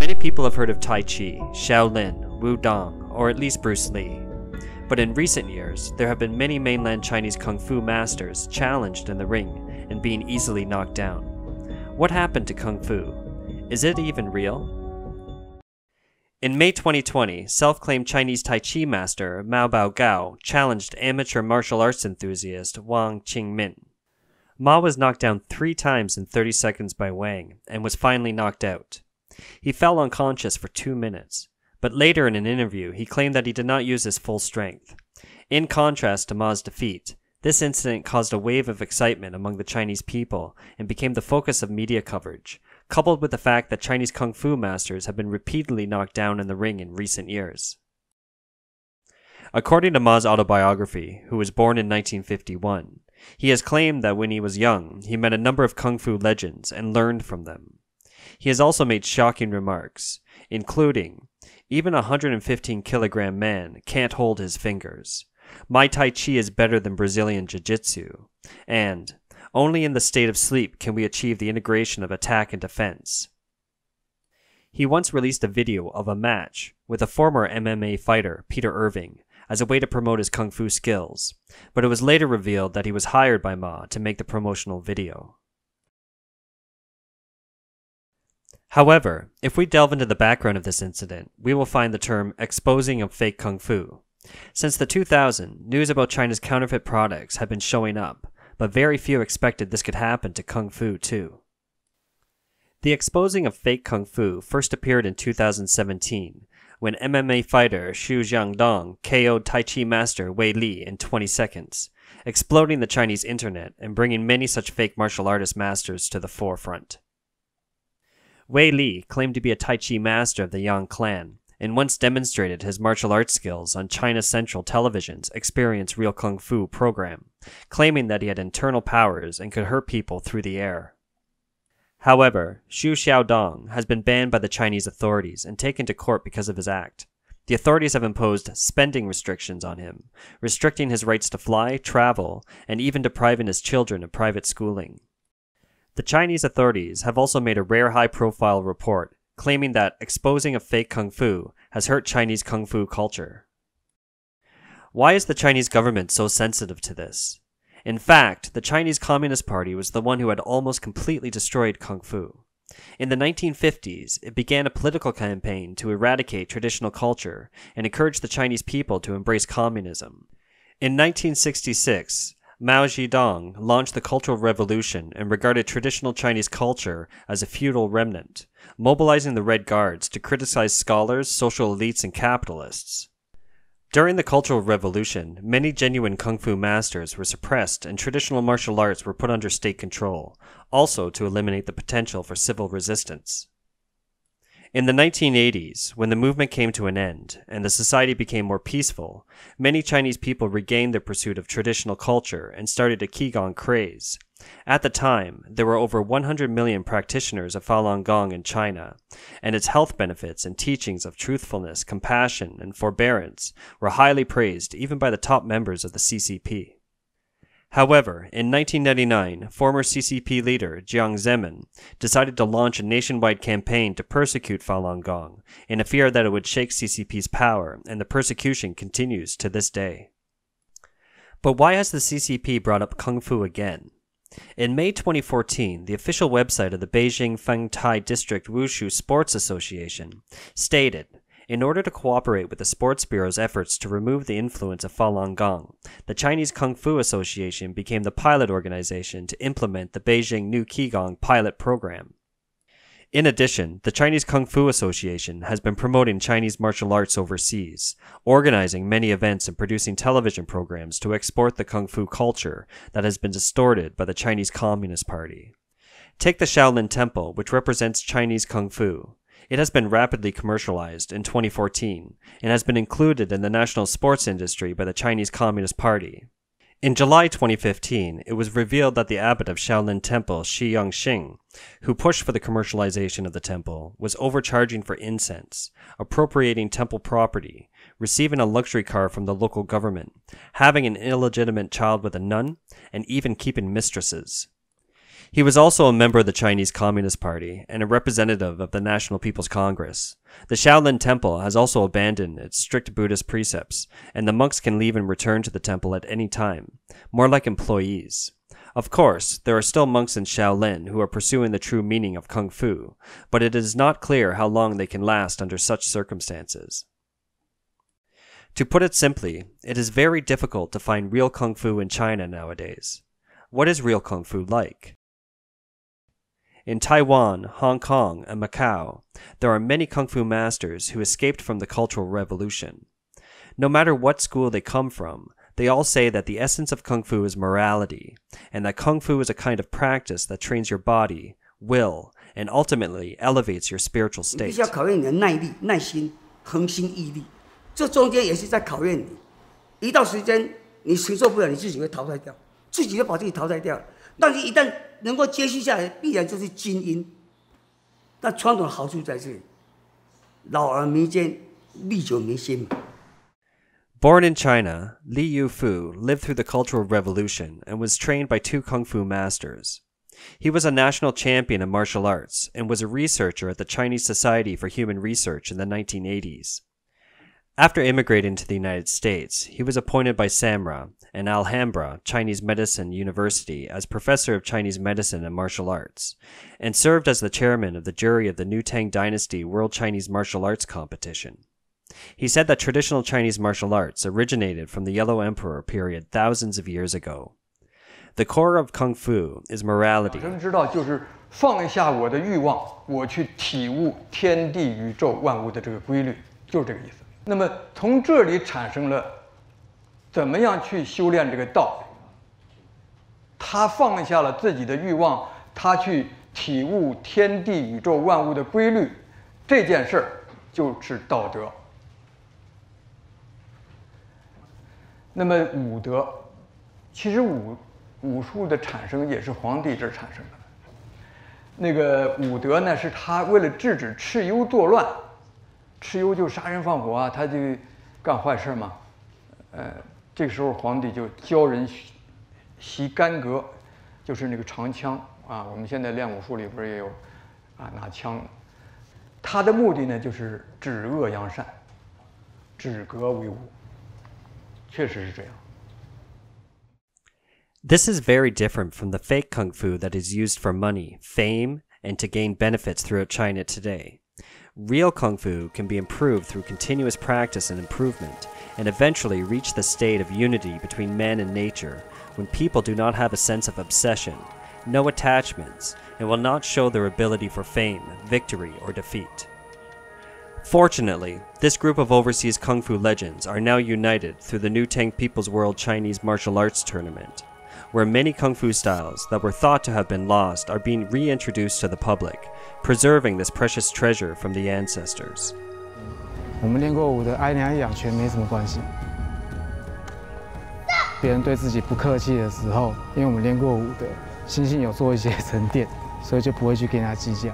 Many people have heard of Tai Chi, Shaolin, Wudong, or at least Bruce Lee. But in recent years, there have been many mainland Chinese kung fu masters challenged in the ring and being easily knocked down. What happened to kung fu? Is it even real? In May 2020, self-claimed Chinese Tai Chi master Mao Bao Gao challenged amateur martial arts enthusiast Wang Qingmin. Ma was knocked down three times in 30 seconds by Wang and was finally knocked out. He fell unconscious for two minutes, but later in an interview, he claimed that he did not use his full strength. In contrast to Ma's defeat, this incident caused a wave of excitement among the Chinese people and became the focus of media coverage, coupled with the fact that Chinese kung fu masters have been repeatedly knocked down in the ring in recent years. According to Ma's autobiography, who was born in 1951, he has claimed that when he was young, he met a number of kung fu legends and learned from them. He has also made shocking remarks, including even a 115 kilogram man can't hold his fingers. My Tai Chi is better than Brazilian Jiu Jitsu. And only in the state of sleep can we achieve the integration of attack and defense. He once released a video of a match with a former MMA fighter, Peter Irving, as a way to promote his kung fu skills, but it was later revealed that he was hired by Ma to make the promotional video. However, if we delve into the background of this incident, we will find the term exposing of fake kung fu. Since the 2000s, news about China's counterfeit products have been showing up, but very few expected this could happen to kung fu too. The exposing of fake kung fu first appeared in 2017 when MMA fighter Xu Jiangdong KO'd Tai Chi master Wei Li in 20 seconds, exploding the Chinese internet and bringing many such fake martial artist masters to the forefront. Wei Li claimed to be a Tai Chi master of the Yang clan, and once demonstrated his martial arts skills on China Central Television's Experience Real Kung Fu program, claiming that he had internal powers and could hurt people through the air. However, Xu Xiaodong has been banned by the Chinese authorities and taken to court because of his act. The authorities have imposed spending restrictions on him, restricting his rights to fly, travel, and even depriving his children of private schooling. The Chinese authorities have also made a rare high profile report claiming that exposing a fake kung fu has hurt Chinese kung fu culture. Why is the Chinese government so sensitive to this? In fact, the Chinese Communist Party was the one who had almost completely destroyed kung fu. In the 1950s, it began a political campaign to eradicate traditional culture and encourage the Chinese people to embrace communism. In 1966, Mao Zedong launched the Cultural Revolution and regarded traditional Chinese culture as a feudal remnant, mobilizing the Red Guards to criticize scholars, social elites, and capitalists. During the Cultural Revolution, many genuine Kung Fu masters were suppressed and traditional martial arts were put under state control, also to eliminate the potential for civil resistance. In the 1980s, when the movement came to an end and the society became more peaceful, many Chinese people regained their pursuit of traditional culture and started a Qigong craze. At the time, there were over 100 million practitioners of Falun Gong in China, and its health benefits and teachings of truthfulness, compassion, and forbearance were highly praised even by the top members of the CCP. However, in 1999, former CCP leader Jiang Zemin decided to launch a nationwide campaign to persecute Falun Gong in a fear that it would shake CCP's power, and the persecution continues to this day. But why has the CCP brought up Kung Fu again? In May 2014, the official website of the Beijing Fengtai District Wushu Sports Association stated in order to cooperate with the Sports Bureau's efforts to remove the influence of Falun Gong, the Chinese Kung Fu Association became the pilot organization to implement the Beijing New Qigong pilot program. In addition, the Chinese Kung Fu Association has been promoting Chinese martial arts overseas, organizing many events and producing television programs to export the Kung Fu culture that has been distorted by the Chinese Communist Party. Take the Shaolin Temple, which represents Chinese Kung Fu. It has been rapidly commercialized in 2014 and has been included in the national sports industry by the Chinese Communist Party. In July 2015, it was revealed that the abbot of Shaolin Temple, Shi Yongxing, who pushed for the commercialization of the temple, was overcharging for incense, appropriating temple property, receiving a luxury car from the local government, having an illegitimate child with a nun, and even keeping mistresses. He was also a member of the Chinese Communist Party and a representative of the National People's Congress. The Shaolin Temple has also abandoned its strict Buddhist precepts, and the monks can leave and return to the temple at any time, more like employees. Of course, there are still monks in Shaolin who are pursuing the true meaning of Kung Fu, but it is not clear how long they can last under such circumstances. To put it simply, it is very difficult to find real Kung Fu in China nowadays. What is real Kung Fu like? In Taiwan, Hong Kong, and Macau, there are many Kung Fu masters who escaped from the Cultural Revolution. No matter what school they come from, they all say that the essence of Kung Fu is morality, and that Kung Fu is a kind of practice that trains your body, will, and ultimately elevates your spiritual state. Born in China, Li Yufu lived through the Cultural Revolution and was trained by two kung fu masters. He was a national champion in martial arts and was a researcher at the Chinese Society for Human Research in the 1980s. After immigrating to the United States, he was appointed by SAMRA and Alhambra Chinese Medicine University as professor of Chinese medicine and martial arts, and served as the chairman of the jury of the New Tang Dynasty World Chinese Martial Arts Competition. He said that traditional Chinese martial arts originated from the Yellow Emperor period thousands of years ago. The core of Kung Fu is morality. 放下我的欲望，我去体悟天地宇宙万物的这个规律，就是这个意思。那么，从这里产生了怎么样去修炼这个道？他放下了自己的欲望，他去体悟天地宇宙万物的规律，这件事儿就是道德。那么武德，其实武武术的产生也是黄帝这儿产生的。那个武德呢，是他为了制止蚩尤作乱。蚩尤就杀人放火啊，他就干坏事嘛。呃，这时候皇帝就教人习干戈，就是那个长枪啊。我们现在练武术里边也有啊，拿枪。他的目的呢，就是止恶扬善，止戈为武。确实是这样。This is very different from the fake kung fu that is used for money, fame, and to gain benefits throughout China today. Real Kung Fu can be improved through continuous practice and improvement, and eventually reach the state of unity between man and nature, when people do not have a sense of obsession, no attachments, and will not show their ability for fame, victory, or defeat. Fortunately, this group of overseas Kung Fu legends are now united through the New Tang People's World Chinese Martial Arts Tournament, where many kung fu styles that were thought to have been lost are being reintroduced to the public, preserving this precious treasure from the ancestors. 我们练过武的哀良养全没什么关系。别人对自己不客气的时候，因为我们练过武的，心性有做一些沉淀，所以就不会去跟他计较。